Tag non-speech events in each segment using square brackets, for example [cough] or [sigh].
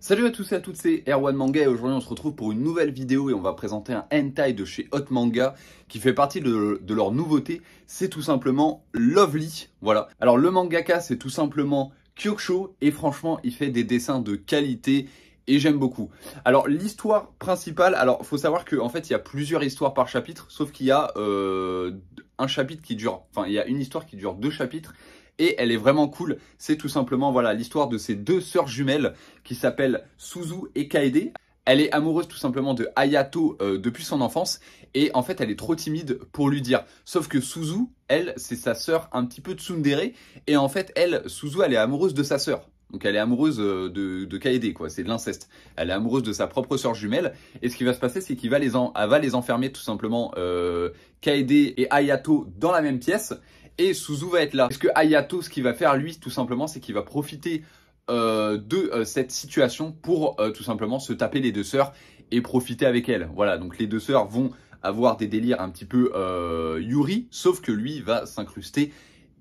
Salut à tous et à toutes, c'est Erwan Manga et aujourd'hui on se retrouve pour une nouvelle vidéo et on va présenter un hentai de chez Hot Manga qui fait partie de, leur nouveauté, c'est tout simplement Lovely, voilà. Alors le mangaka c'est tout simplement Kyokusho et franchement il fait des dessins de qualité et j'aime beaucoup. Alors l'histoire principale, alors faut savoir qu'en en fait il y a plusieurs histoires par chapitre, sauf qu'il y a euh, un chapitre qui dure, enfin il y a une histoire qui dure deux chapitres et elle est vraiment cool. C'est tout simplement voilà l'histoire de ces deux sœurs jumelles qui s'appellent Suzu et Kaede. Elle est amoureuse tout simplement de Hayato euh, depuis son enfance et en fait elle est trop timide pour lui dire. Sauf que Suzu, elle, c'est sa sœur un petit peu tsundere et en fait elle, Suzu, elle est amoureuse de sa sœur. Donc elle est amoureuse euh, de, Kaede, quoi, c'est de l'inceste. Elle est amoureuse de sa propre sœur jumelle. Et ce qui va se passer, c'est qu'il va, les va les enfermer tout simplement euh, Kaede et Ayato dans la même pièce et Suzu va être là. Parce que Ayato, ce qu'il va faire, lui, tout simplement, c'est qu'il va profiter euh, de euh, cette situation pour euh, tout simplement se taper les deux sœurs et profiter avec elles. Voilà, donc les deux sœurs vont avoir des délires un petit peu Yuri, sauf que lui va s'incruster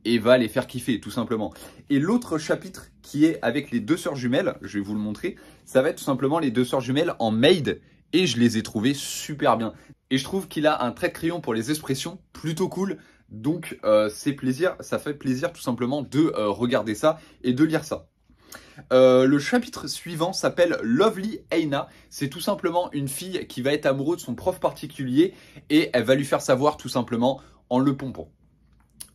et va les faire kiffer, tout simplement. Et l'autre chapitre qui est avec les deux sœurs jumelles, je vais vous le montrer, ça va être tout simplement les deux sœurs jumelles en maid, et je les ai trouvées super bien. Et je trouve qu'il a un trait de crayon pour les expressions plutôt cool. Donc euh, c'est plaisir, ça fait plaisir tout simplement de euh, regarder ça et de lire ça. Euh, le chapitre suivant s'appelle Lovely Aina. C'est tout simplement une fille qui va être amoureuse de son prof particulier et elle va lui faire savoir tout simplement en le pompant.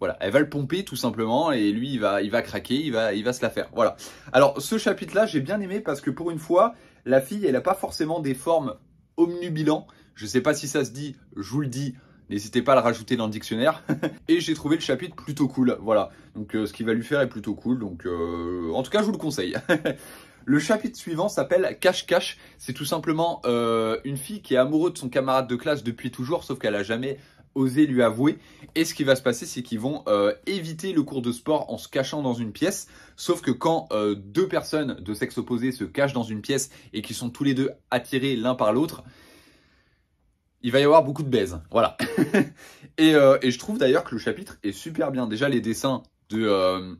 Voilà, elle va le pomper tout simplement et lui il va, il va craquer, il va, il va se la faire. Voilà. Alors ce chapitre-là j'ai bien aimé parce que pour une fois la fille elle n'a pas forcément des formes omnubilantes. Je sais pas si ça se dit, je vous le dis N'hésitez pas à le rajouter dans le dictionnaire. [laughs] et j'ai trouvé le chapitre plutôt cool, voilà. Donc euh, ce qu'il va lui faire est plutôt cool, donc euh, en tout cas je vous le conseille. [laughs] le chapitre suivant s'appelle Cache Cache. C'est tout simplement euh, une fille qui est amoureuse de son camarade de classe depuis toujours, sauf qu'elle a jamais osé lui avouer. Et ce qui va se passer, c'est qu'ils vont éviter le cours de sport en se cachant dans une pièce. Sauf que quand deux personnes de sexe opposé se cachent dans une pièce et qu'ils sont tous les deux attirés l'un par l'autre, il va y avoir beaucoup de baise, Voilà. [laughs] Euh, et, je trouve d'ailleurs que le chapitre est super bien. Déjà, les dessins de euh,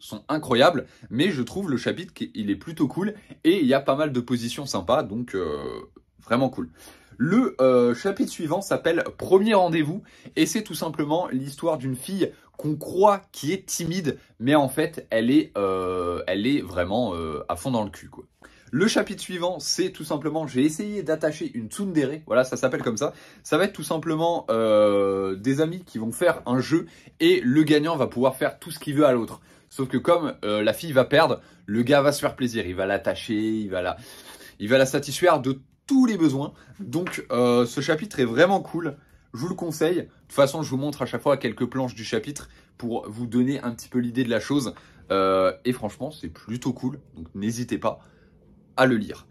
sont incroyables, mais je trouve le chapitre qu'il est plutôt cool et il y a pas mal de positions sympas, donc euh, vraiment cool. Le euh, chapitre suivant s'appelle Premier rendez-vous et c'est tout simplement l'histoire d'une fille qu'on croit qui est timide, mais en fait elle est, elle est vraiment à fond dans le cul. Quoi. Le chapitre suivant, c'est tout simplement, j'ai essayé d'attacher une tsundere, voilà, ça s'appelle comme ça. Ça va être tout simplement euh, des amis qui vont faire un jeu et le gagnant va pouvoir faire tout ce qu'il veut à l'autre. Sauf que comme euh, la fille va perdre, le gars va se faire plaisir, il va l'attacher, il va la, il va la satisfaire de tous les besoins. Donc euh, ce chapitre est vraiment cool. Je vous le conseille. De toute façon, je vous montre à chaque fois quelques planches du chapitre pour vous donner un petit peu l'idée de la chose. et franchement, c'est plutôt cool. Donc n'hésitez pas le lire.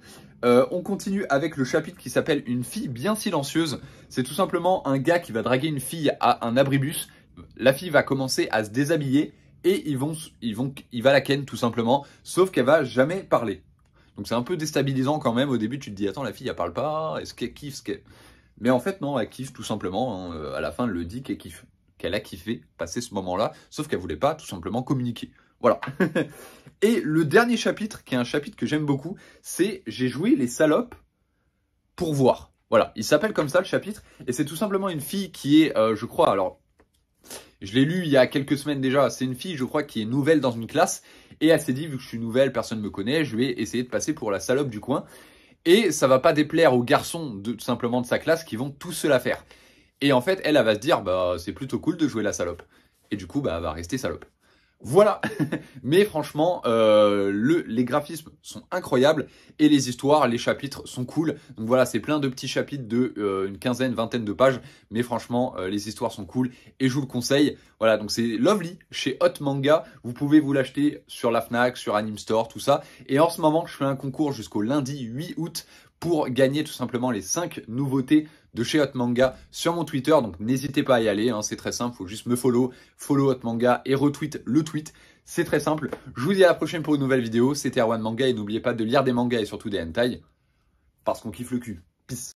Euh, on continue avec le chapitre qui s'appelle Une fille bien silencieuse. C'est tout simplement un gars qui va draguer une fille à un abribus. La fille va commencer à se déshabiller et ils vont, ils vont, il va la ken tout simplement, sauf qu'elle va jamais parler. Donc c'est un peu déstabilisant quand même. Au début, tu te dis attends, la fille elle parle pas, est-ce qu'elle kiffe ce qu'elle... Mais en fait non, elle kiffe tout simplement. Hein. Euh, à la fin, elle le dit qu'elle kiffe, qu'elle a kiffé passer ce moment-là, sauf qu'elle voulait pas tout simplement communiquer. Voilà. [laughs] Et le dernier chapitre, qui est un chapitre que j'aime beaucoup, c'est J'ai joué les salopes pour voir. Voilà, il s'appelle comme ça le chapitre, et c'est tout simplement une fille qui est, euh, je crois, alors, je l'ai lu il y a quelques semaines déjà, c'est une fille, je crois, qui est nouvelle dans une classe, et elle s'est dit, vu que je suis nouvelle, personne ne me connaît, je vais essayer de passer pour la salope du coin, et ça va pas déplaire aux garçons tout simplement de sa classe qui vont tous cela faire. Et en fait, elle, elle va se dire, bah, c'est plutôt cool de jouer la salope. Et du coup, bah, elle va rester salope. Voilà, [laughs] mais franchement, euh, les graphismes sont incroyables et les histoires, les chapitres sont cool. Donc voilà, c'est plein de petits chapitres de euh, une quinzaine, vingtaine de pages, mais franchement, euh, les histoires sont cool et je vous le conseille. Voilà, donc c'est Lovely chez Hot Manga. Vous pouvez vous l'acheter sur la Fnac, sur Anime Store, tout ça. Et en ce moment, je fais un concours jusqu'au lundi 8 août pour gagner tout simplement les 5 nouveautés de chez Manga, sur mon Twitter. Donc n'hésitez pas à y aller, hein, c'est très simple, faut juste me follow, follow Manga, et retweet le tweet. C'est très simple. Je vous dis à la prochaine pour une nouvelle vidéo. C'était Erwan Manga et n'oubliez pas de lire des mangas et surtout des hentai parce qu'on kiffe le cul. Peace.